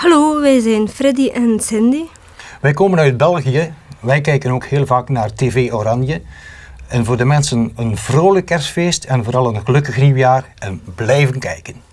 Hallo, wij zijn Freddy en Cindy. Wij komen uit België. Wij kijken ook heel vaak naar TV Oranje. En voor de mensen een vrolijk kerstfeest en vooral een gelukkig nieuwjaar en blijven kijken.